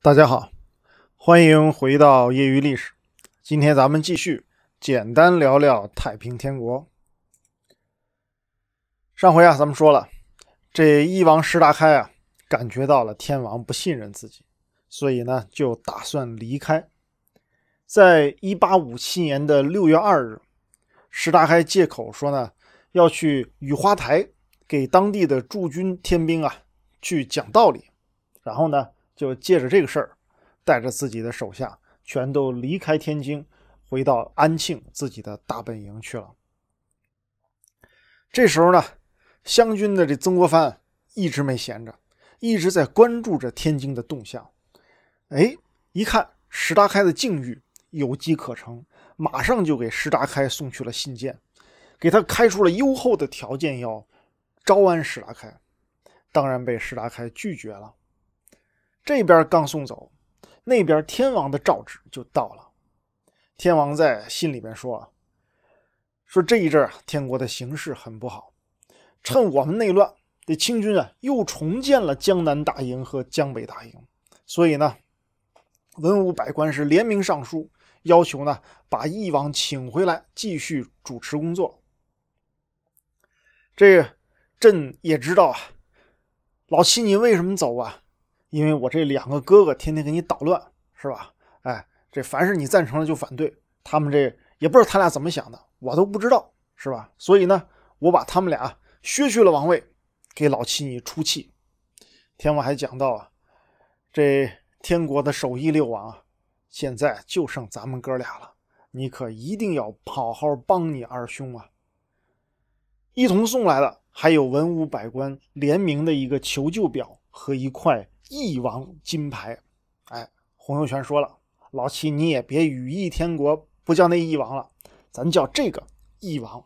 大家好，欢迎回到业余历史。今天咱们继续简单聊聊太平天国。上回啊，咱们说了，这翼王石达开啊，感觉到了天王不信任自己，所以呢，就打算离开。在一八五七年的六月二日，石达开借口说呢，要去雨花台给当地的驻军天兵啊去讲道理，然后呢。就借着这个事儿，带着自己的手下全都离开天津，回到安庆自己的大本营去了。这时候呢，湘军的这曾国藩一直没闲着，一直在关注着天津的动向。哎，一看石达开的境遇，有机可乘，马上就给石达开送去了信件，给他开出了优厚的条件，要招安石达开。当然被石达开拒绝了。这边刚送走，那边天王的诏旨就到了。天王在信里边说：“啊，说这一阵啊，天国的形势很不好，趁我们内乱，这清军啊又重建了江南大营和江北大营，所以呢，文武百官是联名上书，要求呢把翼王请回来，继续主持工作。这朕也知道啊，老七，你为什么走啊？”因为我这两个哥哥天天给你捣乱，是吧？哎，这凡是你赞成了就反对他们，这也不知道他俩怎么想的，我都不知道，是吧？所以呢，我把他们俩削去了王位，给老七你出气。天王还讲到啊，这天国的首义六王啊，现在就剩咱们哥俩了，你可一定要好好帮你二兄啊。一同送来了，还有文武百官联名的一个求救表和一块。翼王金牌，哎，洪秀全说了：“老七，你也别羽翼天国不叫那翼王了，咱叫这个翼王。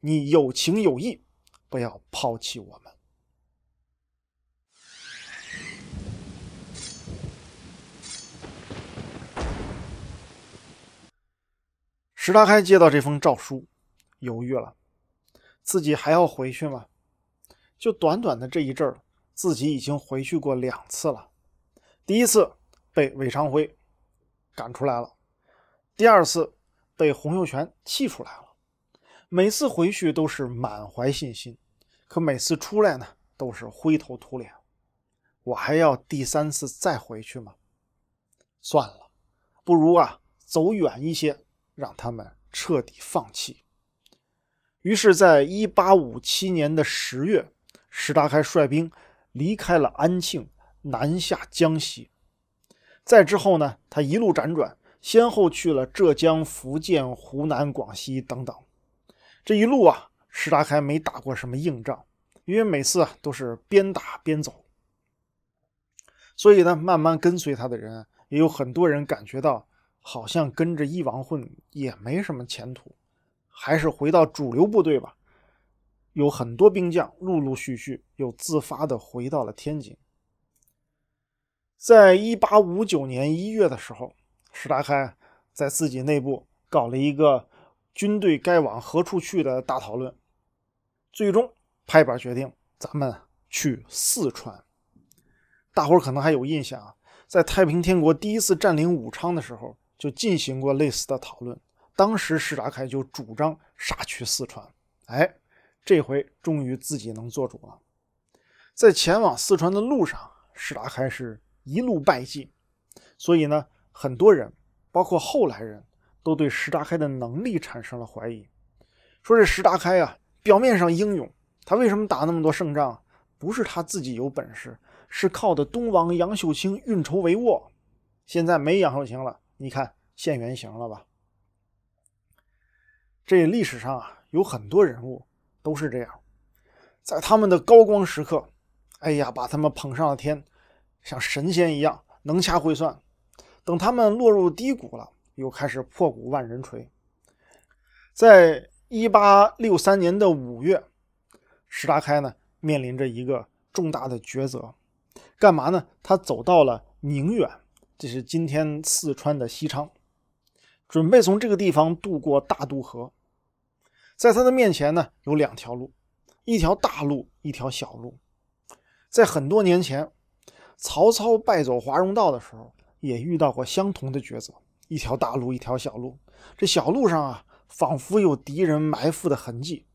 你有情有义，不要抛弃我们。”石达开接到这封诏书，犹豫了，自己还要回去吗？就短短的这一阵儿。自己已经回去过两次了，第一次被韦昌辉赶出来了，第二次被洪秀全气出来了。每次回去都是满怀信心，可每次出来呢都是灰头土脸。我还要第三次再回去吗？算了，不如啊走远一些，让他们彻底放弃。于是，在一八五七年的十月，石达开率兵。离开了安庆，南下江西。再之后呢，他一路辗转，先后去了浙江、福建、湖南、广西等等。这一路啊，石达开没打过什么硬仗，因为每次啊都是边打边走。所以呢，慢慢跟随他的人，也有很多人感觉到，好像跟着翼王混也没什么前途，还是回到主流部队吧。有很多兵将陆陆续续又自发的回到了天津。在一八五九年一月的时候，石达开在自己内部搞了一个军队该往何处去的大讨论，最终拍板决定，咱们去四川。大伙儿可能还有印象啊，在太平天国第一次占领武昌的时候，就进行过类似的讨论，当时石达开就主张杀去四川。哎。这回终于自己能做主了。在前往四川的路上，石达开是一路败绩，所以呢，很多人，包括后来人，都对石达开的能力产生了怀疑。说这石达开啊，表面上英勇，他为什么打那么多胜仗？不是他自己有本事，是靠的东王杨秀清运筹帷幄。现在没杨秀清了，你看现原形了吧？这历史上啊，有很多人物。都是这样，在他们的高光时刻，哎呀，把他们捧上了天，像神仙一样能掐会算。等他们落入低谷了，又开始破鼓万人锤。在一八六三年的五月，石达开呢面临着一个重大的抉择，干嘛呢？他走到了宁远，这是今天四川的西昌，准备从这个地方渡过大渡河。在他的面前呢，有两条路，一条大路，一条小路。在很多年前，曹操败走华容道的时候，也遇到过相同的抉择：一条大路，一条小路。这小路上啊，仿佛有敌人埋伏的痕迹。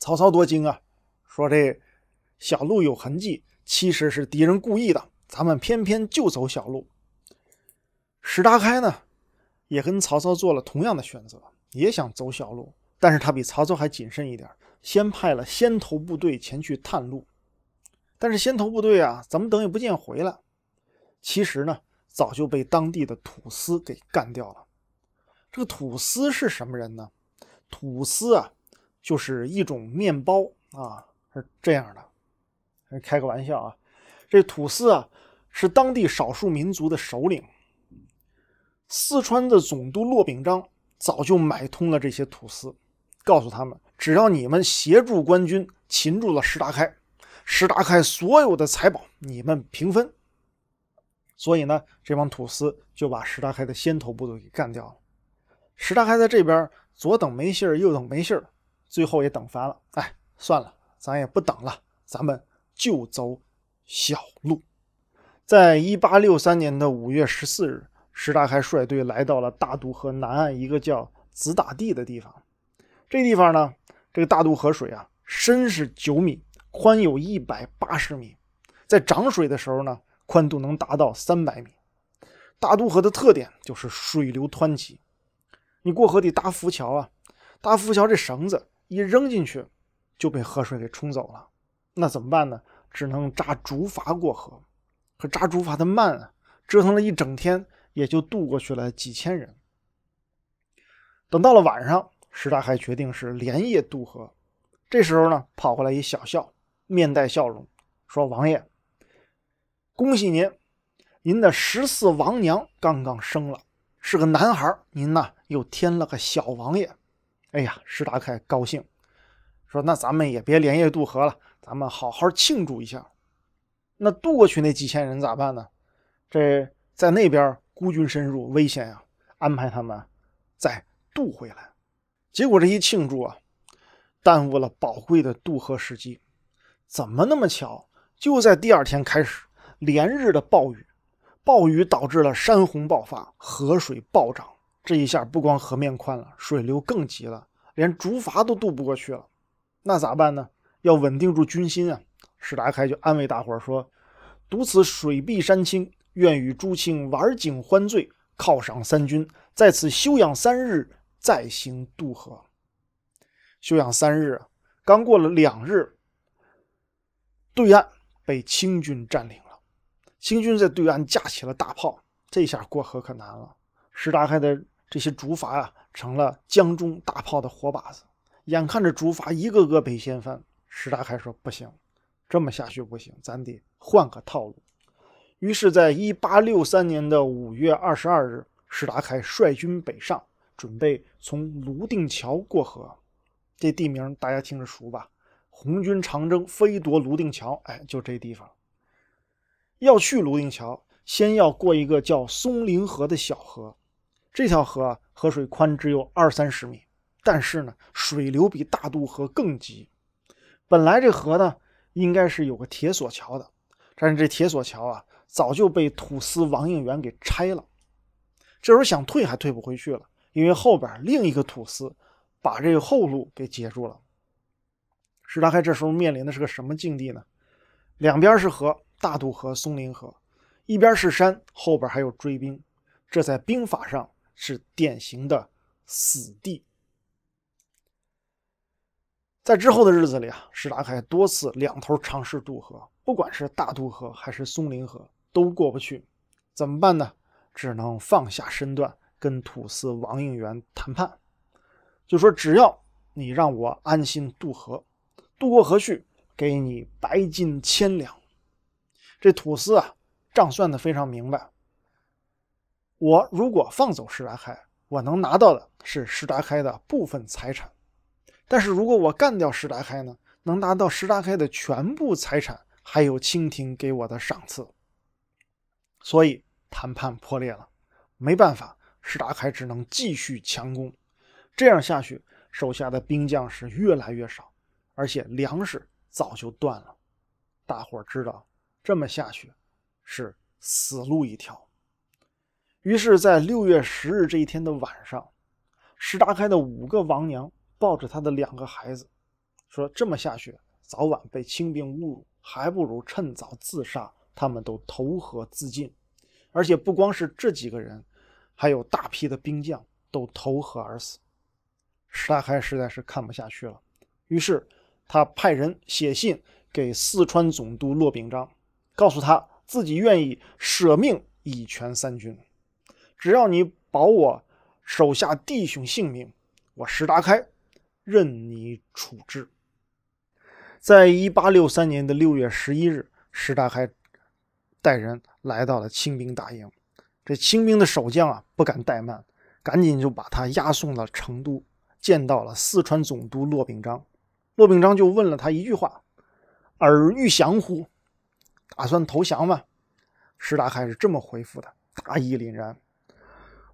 曹操多精啊，说这小路有痕迹，其实是敌人故意的，咱们偏偏就走小路。石达开呢，也跟曹操做了同样的选择，也想走小路。但是他比曹操还谨慎一点，先派了先头部队前去探路。但是先头部队啊，怎么等也不见回来。其实呢，早就被当地的土司给干掉了。这个土司是什么人呢？土司啊，就是一种面包啊，是这样的。开个玩笑啊，这土司啊，是当地少数民族的首领。四川的总督骆秉章早就买通了这些土司。告诉他们，只要你们协助官军擒住了石达开，石达开所有的财宝，你们平分。所以呢，这帮土司就把石达开的先头部队给干掉了。石达开在这边左等没信儿，右等没信儿，最后也等烦了。哎，算了，咱也不等了，咱们就走小路。在一八六三年的五月十四日，石达开率队来到了大渡河南岸一个叫紫打地的地方。这地方呢，这个大渡河水啊，深是九米，宽有一百八十米，在涨水的时候呢，宽度能达到三百米。大渡河的特点就是水流湍急，你过河得搭浮桥啊。搭浮桥这绳子一扔进去，就被河水给冲走了。那怎么办呢？只能扎竹筏过河。可扎竹筏的慢啊，折腾了一整天，也就渡过去了几千人。等到了晚上。石达开决定是连夜渡河。这时候呢，跑过来一小笑，面带笑容说：“王爷，恭喜您，您的十四王娘刚刚生了，是个男孩，您呢又添了个小王爷。”哎呀，石达开高兴，说：“那咱们也别连夜渡河了，咱们好好庆祝一下。那渡过去那几千人咋办呢？这在那边孤军深入，危险呀！安排他们再渡回来。”结果这一庆祝啊，耽误了宝贵的渡河时机。怎么那么巧？就在第二天开始，连日的暴雨，暴雨导致了山洪爆发，河水暴涨。这一下不光河面宽了，水流更急了，连竹筏都渡不过去了。那咋办呢？要稳定住军心啊！史达开就安慰大伙儿说：“独此水碧山清，愿与诸卿玩景欢醉，犒赏三军，在此休养三日。”再行渡河，休养三日，刚过了两日，对岸被清军占领了。清军在对岸架起了大炮，这下过河可难了。石达开的这些竹筏啊，成了江中大炮的活靶子。眼看着竹筏一个个被掀翻，石达开说：“不行，这么下去不行，咱得换个套路。”于是，在一八六三年的五月二十二日，石达开率军北上。准备从泸定桥过河，这地名大家听着熟吧？红军长征飞夺泸定桥，哎，就这地方。要去泸定桥，先要过一个叫松林河的小河。这条河啊，河水宽只有二三十米，但是呢，水流比大渡河更急。本来这河呢，应该是有个铁索桥的，但是这铁索桥啊，早就被土司王应元给拆了。这时候想退还退不回去了。因为后边另一个土司把这个后路给截住了。石达开这时候面临的是个什么境地呢？两边是河，大渡河、松林河；一边是山，后边还有追兵。这在兵法上是典型的死地。在之后的日子里啊，石达开多次两头尝试渡河，不管是大渡河还是松林河，都过不去。怎么办呢？只能放下身段。跟土司王应元谈判，就说只要你让我安心渡河，渡过河去，给你白金千两。这土司啊，账算的非常明白。我如果放走石达开，我能拿到的是石达开的部分财产；但是如果我干掉石达开呢，能拿到石达开的全部财产，还有清廷给我的赏赐。所以谈判破裂了，没办法。石达开只能继续强攻，这样下去，手下的兵将是越来越少，而且粮食早就断了。大伙知道，这么下去是死路一条。于是，在六月十日这一天的晚上，石达开的五个王娘抱着他的两个孩子，说：“这么下去，早晚被清兵侮辱，还不如趁早自杀。”他们都投河自尽，而且不光是这几个人。还有大批的兵将都投河而死，石达开实在是看不下去了，于是他派人写信给四川总督骆秉章，告诉他自己愿意舍命以全三军，只要你保我手下弟兄性命，我石达开任你处置。在一八六三年的六月十一日，石达开带人来到了清兵大营。这清兵的守将啊，不敢怠慢，赶紧就把他押送了成都，见到了四川总督骆秉章。骆秉章就问了他一句话：“尔欲降乎？”打算投降吗？石达开是这么回复的，大义凛然：“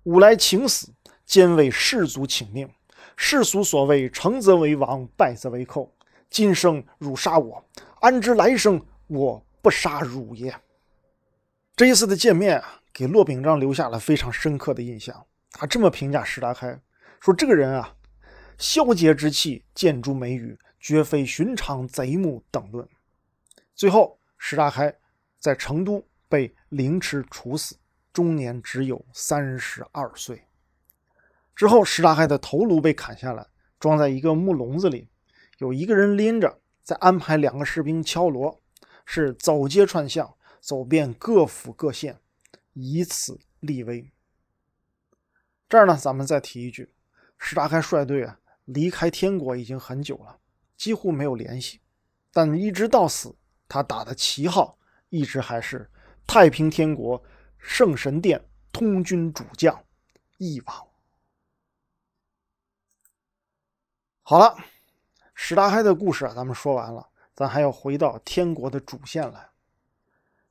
吾来请死，兼为世族请命。世俗所谓成则为王，败则为寇。今生汝杀我，安知来生我不杀汝也？”这一次的见面啊。给骆秉章留下了非常深刻的印象。他这么评价石达开，说：“这个人啊，消节之气见诸眉宇，绝非寻常贼目等论。”最后，石达开在成都被凌迟处死，终年只有三十二岁。之后，石达开的头颅被砍下来，装在一个木笼子里，有一个人拎着，再安排两个士兵敲锣，是走街串巷，走遍各府各县。以此立威。这儿呢，咱们再提一句，石达开率队啊离开天国已经很久了，几乎没有联系，但一直到死，他打的旗号一直还是太平天国圣神殿通军主将一王。好了，石达开的故事啊，咱们说完了，咱还要回到天国的主线来。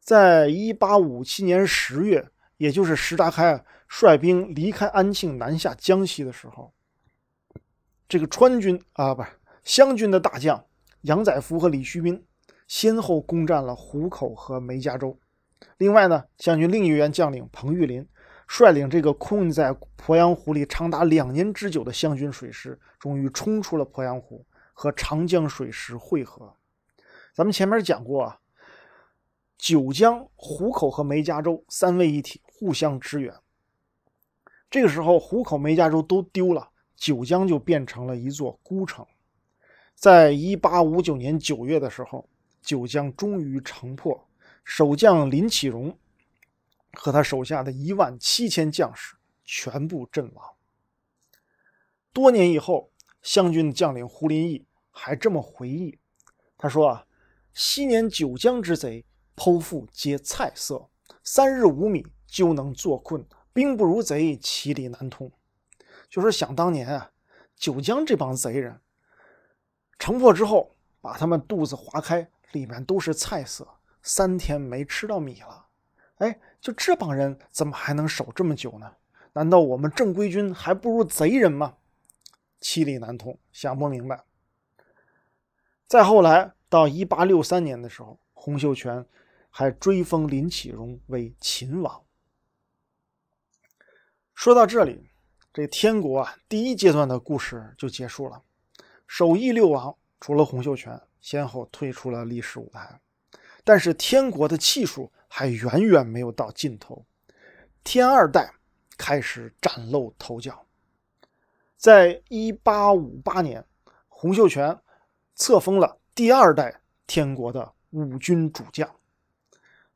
在一八五七年十月，也就是石达开率兵离开安庆南下江西的时候，这个川军啊不是湘军的大将杨载福和李续宾，先后攻占了湖口和梅家洲。另外呢，湘军另一员将领彭玉麟率领这个困在鄱阳湖里长达两年之久的湘军水师，终于冲出了鄱阳湖和长江水师汇合。咱们前面讲过啊。九江、湖口和梅家洲三位一体，互相支援。这个时候，湖口、梅家洲都丢了，九江就变成了一座孤城。在一八五九年九月的时候，九江终于城破，守将林启荣和他手下的一万七千将士全部阵亡。多年以后，湘军将领胡林翼还这么回忆：“他说啊，昔年九江之贼。”剖腹皆菜色，三日无米就能坐困。兵不如贼，其理难通。就是想当年啊，九江这帮贼人城破之后，把他们肚子划开，里面都是菜色，三天没吃到米了。哎，就这帮人怎么还能守这么久呢？难道我们正规军还不如贼人吗？七里难通，想不明白。再后来到一八六三年的时候，洪秀全。还追封林启荣为秦王。说到这里，这天国啊第一阶段的故事就结束了。首义六王除了洪秀全，先后退出了历史舞台。但是天国的气数还远远没有到尽头。天二代开始崭露头角。在一八五八年，洪秀全册封了第二代天国的五军主将。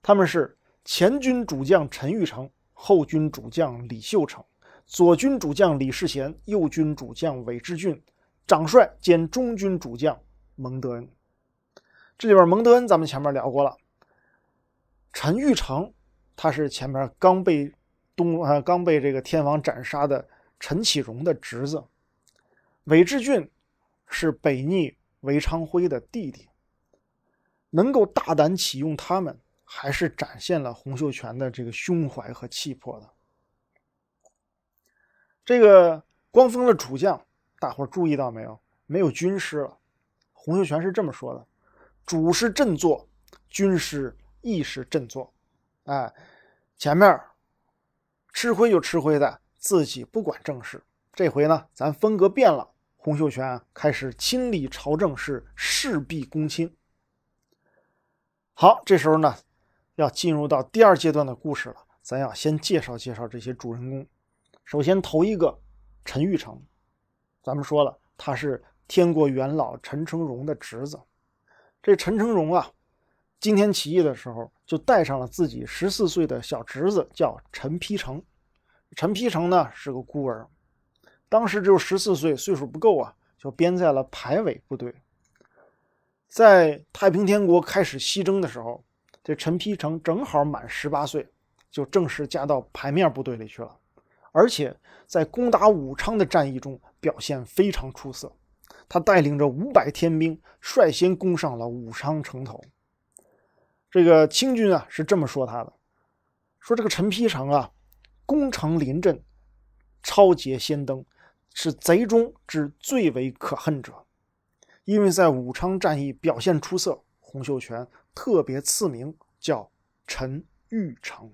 他们是前军主将陈玉成，后军主将李秀成，左军主将李世贤，右军主将韦志俊，长帅兼中军主将蒙德恩。这里边蒙德恩咱们前面聊过了。陈玉成，他是前面刚被东啊刚被这个天王斩杀的陈启荣的侄子。韦志俊是北逆韦昌辉的弟弟。能够大胆启用他们。还是展现了洪秀全的这个胸怀和气魄的。这个光封了主将，大伙注意到没有？没有军师了。洪秀全是这么说的：“主是振作，军师亦是振作。”哎，前面吃亏就吃亏在自己不管政事。这回呢，咱风格变了，洪秀全开始亲理朝政，是事必躬亲。好，这时候呢。要进入到第二阶段的故事了，咱要先介绍介绍这些主人公。首先，头一个陈玉成，咱们说了，他是天国元老陈成容的侄子。这陈成容啊，今天起义的时候就带上了自己十四岁的小侄子，叫陈丕成。陈丕成呢是个孤儿，当时只有十四岁，岁数不够啊，就编在了排尾部队。在太平天国开始西征的时候。这陈丕成正好满十八岁，就正式加到排面部队里去了，而且在攻打武昌的战役中表现非常出色。他带领着五百天兵，率先攻上了武昌城头。这个清军啊是这么说他的：说这个陈丕成啊，攻城临阵，超捷先登，是贼中之最为可恨者，因为在武昌战役表现出色。洪秀全特别赐名叫陈玉成。